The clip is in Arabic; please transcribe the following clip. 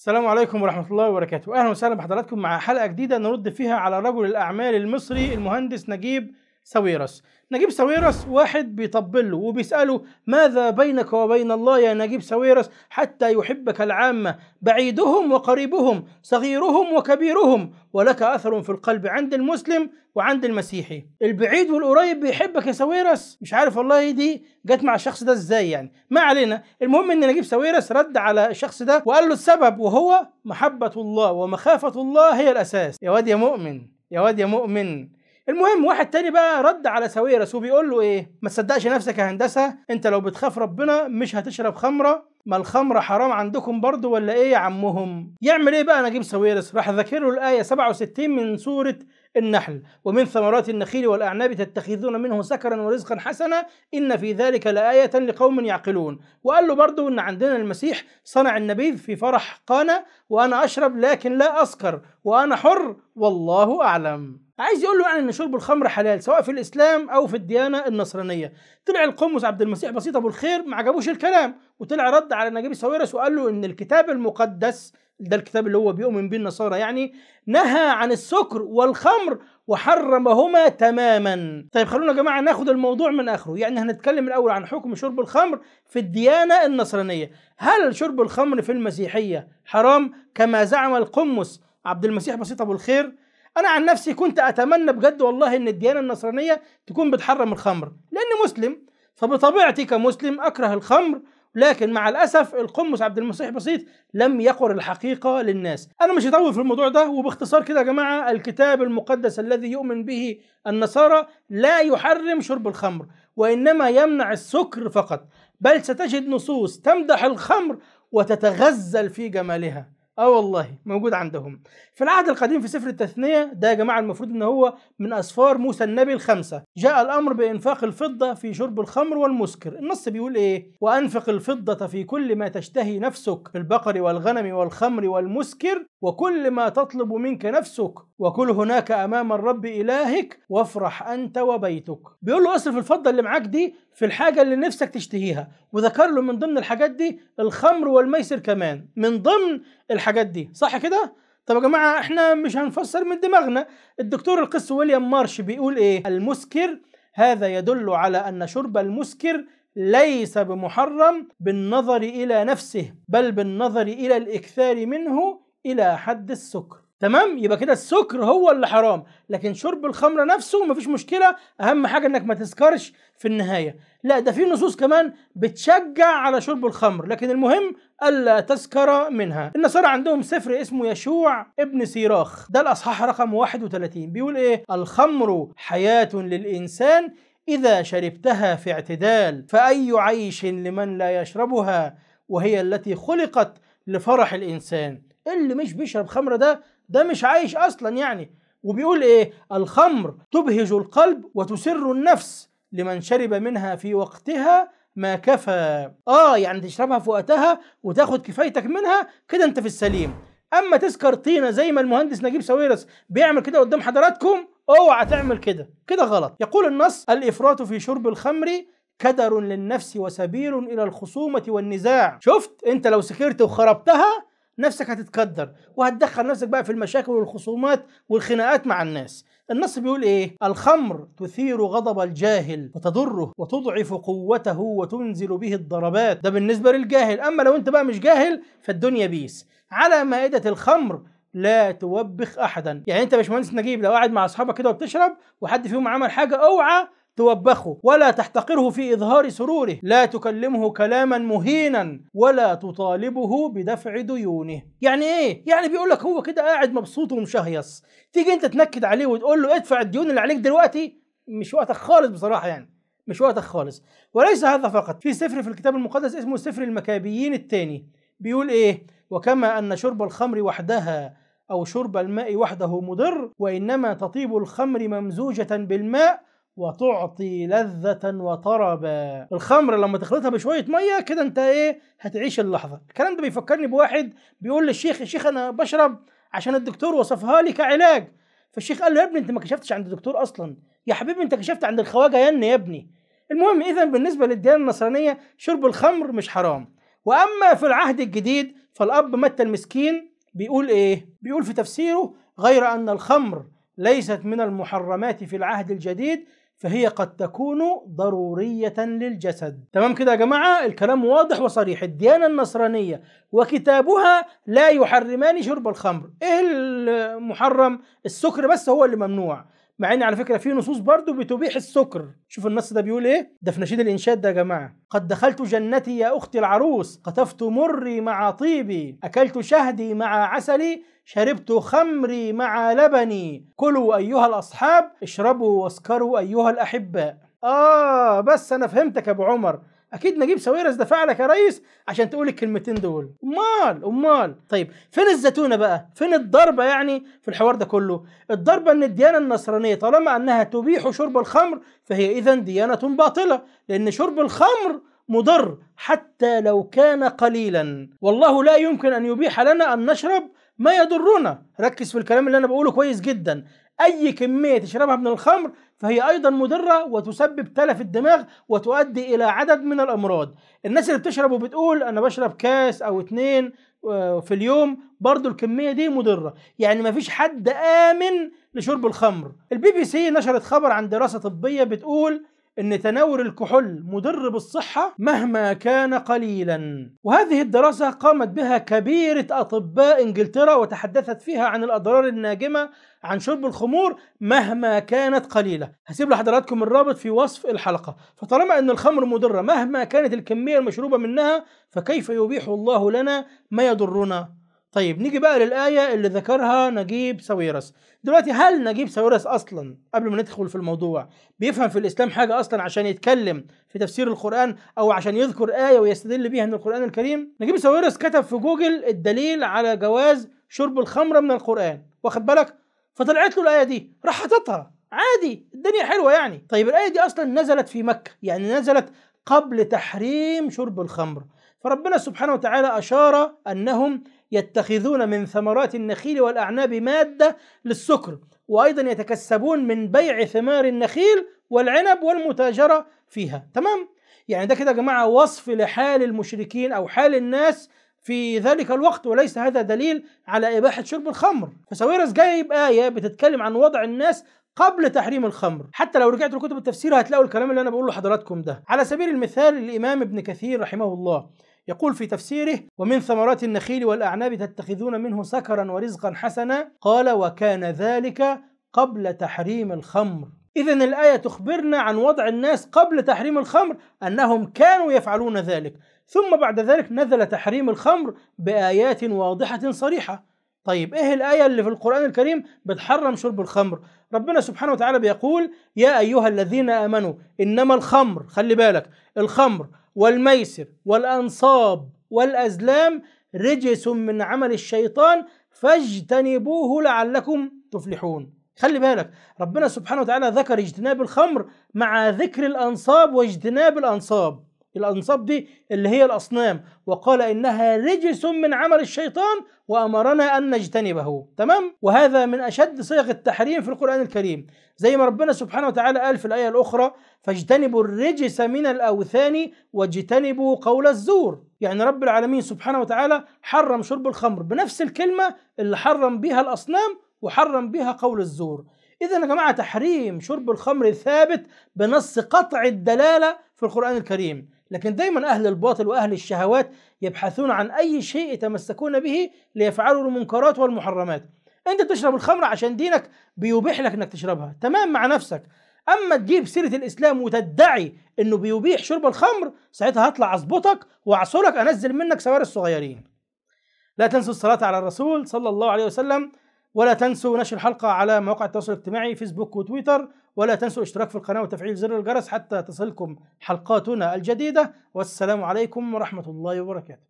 السلام عليكم ورحمة الله وبركاته أهلا وسهلا بحضراتكم مع حلقة جديدة نرد فيها على رجل الأعمال المصري المهندس نجيب ساويرس نجيب ساويرس واحد بيطبل له وبيسأله ماذا بينك وبين الله يا نجيب ساويرس حتى يحبك العامة بعيدهم وقريبهم صغيرهم وكبيرهم ولك أثر في القلب عند المسلم وعند المسيحي البعيد والقريب بيحبك يا ساويرس مش عارف والله دي جت مع الشخص ده ازاي يعني ما علينا المهم ان نجيب ساويرس رد على الشخص ده وقال له السبب وهو محبة الله ومخافة الله هي الأساس يا واد يا مؤمن يا واد يا مؤمن المهم واحد تاني بقى رد على ساويرس وبيقول له ايه ما تصدقش نفسك يا هندسه انت لو بتخاف ربنا مش هتشرب خمره ما الخمرة حرام عندكم برضه ولا ايه يا عمهم يعمل ايه بقى نجيب ساويرس راح ذاكر له الآية 67 من سورة النحل ومن ثمرات النخيل والأعناب تتخذون منه سكرا ورزقا حسنا إن في ذلك لآية لقوم يعقلون وقال له برضه إن عندنا المسيح صنع النبيذ في فرح قانا وأنا أشرب لكن لا أسكر وأنا حر والله أعلم عايز يقول له يعني ان شرب الخمر حلال سواء في الاسلام او في الديانه النصرانيه طلع القمص عبد المسيح بسيط ابو الخير ما عجبوش الكلام وطلع رد على نجيب ساويرس وقال له ان الكتاب المقدس ده الكتاب اللي هو بيؤمن بيه النصارى يعني نهى عن السكر والخمر وحرمهما تماما طيب خلونا يا جماعه ناخد الموضوع من اخره يعني هنتكلم الاول عن حكم شرب الخمر في الديانه النصرانيه هل شرب الخمر في المسيحيه حرام كما زعم القمص عبد المسيح بسيط ابو الخير انا عن نفسي كنت اتمنى بجد والله ان الديانه النصرانيه تكون بتحرم الخمر لاني مسلم فبطبيعتي كمسلم اكره الخمر لكن مع الاسف القمص عبد المسيح بسيط لم يقر الحقيقه للناس. انا مش هطول في الموضوع ده وباختصار كده يا جماعه الكتاب المقدس الذي يؤمن به النصارى لا يحرم شرب الخمر وانما يمنع السكر فقط، بل ستجد نصوص تمدح الخمر وتتغزل في جمالها. اه والله موجود عندهم في العهد القديم في سفر التثنية ده يا جماعة المفروض ان هو من اسفار موسى النبي الخمسة جاء الامر بانفاق الفضة في شرب الخمر والمسكر النص بيقول ايه وانفق الفضة في كل ما تشتهي نفسك في البقر والغنم والخمر والمسكر وكل ما تطلب منك نفسك وكل هناك امام الرب الهك وافرح انت وبيتك بيقول له اصرف الفضة اللي معاك دي في الحاجة اللي نفسك تشتهيها وذكر له من ضمن الحاجات دي الخمر والميسر كمان من ضمن الحاجات دي صح كده طب يا جماعه احنا مش هنفسر من دماغنا الدكتور القس ويليام مارش بيقول ايه المسكر هذا يدل على ان شرب المسكر ليس بمحرم بالنظر الى نفسه بل بالنظر الى الاكثار منه الى حد السكر تمام يبقى كده السكر هو اللي حرام لكن شرب الخمره نفسه مفيش مشكله اهم حاجه انك ما تسكرش في النهايه لا ده في نصوص كمان بتشجع على شرب الخمر لكن المهم الا تسكر منها النصارى عندهم سفر اسمه يشوع ابن سيراخ ده الاصحاح رقم 31 بيقول ايه الخمر حياه للانسان اذا شربتها في اعتدال فاي عيش لمن لا يشربها وهي التي خلقت لفرح الانسان اللي مش بيشرب خمره ده ده مش عايش اصلا يعني وبيقول ايه الخمر تبهج القلب وتسر النفس لمن شرب منها في وقتها ما كفى اه يعني تشربها في وقتها وتاخد كفايتك منها كده انت في السليم اما تسكر طينه زي ما المهندس نجيب ساويرس بيعمل كده قدام حضراتكم اوعى تعمل كده كده غلط يقول النص الافراط في شرب الخمر كدر للنفس وسبيل الى الخصومه والنزاع شفت انت لو سكرت وخربتها نفسك هتتكدر وهتدخل نفسك بقى في المشاكل والخصومات والخناقات مع الناس النص بيقول ايه الخمر تثير غضب الجاهل وتضره وتضعف قوته وتنزل به الضربات ده بالنسبة للجاهل أما لو أنت بقى مش جاهل فالدنيا بيس على مائدة الخمر لا توبخ احدا يعني انت باشمهندس نجيب لو قاعد مع اصحابك كده وبتشرب وحد فيهم عمل حاجه اوعى توبخه ولا تحتقره في إظهار سروره لا تكلمه كلاما مهينا ولا تطالبه بدفع ديونه يعني إيه؟ يعني بيقول لك هو كده قاعد مبسوط ومشهيص تيجي أنت تنكد عليه وتقول له ادفع الديون اللي عليك دلوقتي مش وقتك خالص بصراحة يعني مش وقتك خالص وليس هذا فقط في سفر في الكتاب المقدس اسمه سفر المكابيين الثاني بيقول إيه؟ وكما أن شرب الخمر وحدها أو شرب الماء وحده مضر وإنما تطيب الخمر ممزوجة بالماء وتعطي لذة وطربا الخمر لما تخلطها بشوية مية كده انت ايه هتعيش اللحظة الكلام ده بيفكرني بواحد بيقول للشيخ الشيخ انا بشرب عشان الدكتور وصفها لي كعلاج فالشيخ قال له يا ابني انت ما كشفتش عند الدكتور اصلا يا حبيبي انت كشفت عند الخواجه ين يا ابني المهم اذا بالنسبه للديانه النصرانيه شرب الخمر مش حرام واما في العهد الجديد فالاب متى المسكين بيقول ايه بيقول في تفسيره غير ان الخمر ليست من المحرمات في العهد الجديد فهي قد تكون ضرورية للجسد تمام كده يا جماعة الكلام واضح وصريح الديانة النصرانية وكتابها لا يحرمان شرب الخمر ايه المحرم السكر بس هو اللي ممنوع مع ان على فكره في نصوص برضه بتبيح السكر شوف النص ده بيقول ايه ده في نشيد الانشاد ده يا جماعه قد دخلت جنتي يا اختي العروس قطفت مري مع طيبي اكلت شهدي مع عسلي شربت خمري مع لبني كلوا أيها الأصحاب اشربوا واسكروا أيها الأحباء آه بس أنا فهمتك يا أبو عمر اكيد نجيب ساويرس دفع لك يا ريس عشان تقول الكلمتين دول امال امال طيب فين الزتونه بقى فين الضربه يعني في الحوار ده كله الضربه ان الديانه النصرانيه طالما انها تبيح شرب الخمر فهي اذا ديانه باطله لان شرب الخمر مضر حتى لو كان قليلا والله لا يمكن ان يبيح لنا ان نشرب ما يضرنا ركز في الكلام اللي انا بقوله كويس جدا اي كميه تشربها من الخمر فهي ايضا مضره وتسبب تلف الدماغ وتؤدي الى عدد من الامراض الناس اللي بتشرب وبتقول انا بشرب كاس او اتنين آه، في اليوم برضو الكميه دي مضره يعني مفيش حد امن لشرب الخمر البي بي سي نشرت خبر عن دراسه طبيه بتقول أن تناول الكحول مضر بالصحة مهما كان قليلا وهذه الدراسة قامت بها كبيرة أطباء إنجلترا وتحدثت فيها عن الأضرار الناجمة عن شرب الخمور مهما كانت قليلة هسيب لحضراتكم الرابط في وصف الحلقة فطالما أن الخمر مضرة مهما كانت الكمية المشروبة منها فكيف يبيح الله لنا ما يضرنا طيب نيجي بقى للآية اللي ذكرها نجيب ساويرس دلوقتي هل نجيب ساويرس أصلا قبل ما ندخل في الموضوع بيفهم في الإسلام حاجة أصلا عشان يتكلم في تفسير القرآن أو عشان يذكر آية ويستدل بيها من القرآن الكريم نجيب ساويرس كتب في جوجل الدليل على جواز شرب الخمرة من القرآن واخد بالك فطلعت له الآية دي راح حاططها عادي الدنيا حلوة يعني طيب الآية دي أصلا نزلت في مكة يعني نزلت قبل تحريم شرب الخمر فربنا سبحانه وتعالى أشار أنهم يتخذون من ثمرات النخيل والأعناب مادة للسكر وأيضا يتكسبون من بيع ثمار النخيل والعنب والمتاجرة فيها تمام؟ يعني ده كده يا جماعة وصف لحال المشركين أو حال الناس في ذلك الوقت وليس هذا دليل على إباحة شرب الخمر فساويرس جايب آية بتتكلم عن وضع الناس قبل تحريم الخمر حتى لو رجعت لكتب التفسير هتلاقوا الكلام اللي أنا بقوله لحضراتكم ده على سبيل المثال الإمام ابن كثير رحمه الله يقول في تفسيره ومن ثمرات النخيل والأعناب تتخذون منه سكرا ورزقا حسنا قال وكان ذلك قبل تحريم الخمر إذا الآية تخبرنا عن وضع الناس قبل تحريم الخمر أنهم كانوا يفعلون ذلك ثم بعد ذلك نزل تحريم الخمر بآيات واضحة صريحة طيب إيه الآية اللي في القرآن الكريم بتحرم شرب الخمر ربنا سبحانه وتعالى بيقول يا أيها الذين آمنوا إنما الخمر خلي بالك الخمر والميسر والأنصاب والأزلام رجس من عمل الشيطان فاجتنبوه لعلكم تفلحون خلي بالك ربنا سبحانه وتعالى ذكر اجتناب الخمر مع ذكر الأنصاب واجتناب الأنصاب الأنصاب دي اللي هي الأصنام وقال إنها رجس من عمل الشيطان وأمرنا أن نجتنبه تمام وهذا من أشد صيغ التحريم في القرآن الكريم زي ما ربنا سبحانه وتعالى قال في الآية الأخرى فاجتنبوا الرجس من الأوثان واجتنبوا قول الزور يعني رب العالمين سبحانه وتعالى حرم شرب الخمر بنفس الكلمة اللي حرم بها الأصنام وحرم بها قول الزور إذا يا جماعة تحريم شرب الخمر ثابت بنص قطع الدلالة في القرآن الكريم لكن دايما أهل الباطل وأهل الشهوات يبحثون عن أي شيء يتمسكون به ليفعلوا المنكرات والمحرمات أنت بتشرب الخمر عشان دينك بيبيح لك أنك تشربها تمام مع نفسك أما تجيب سيرة الإسلام وتدعي أنه بيبيح شرب الخمر ساعتها هطلع أظبطك وأعصرك أنزل منك سوار الصغيرين لا تنسوا الصلاة على الرسول صلى الله عليه وسلم ولا تنسوا نشر الحلقة على مواقع التواصل الاجتماعي فيسبوك وتويتر ولا تنسوا الاشتراك في القناة وتفعيل زر الجرس حتى تصلكم حلقاتنا الجديدة والسلام عليكم ورحمة الله وبركاته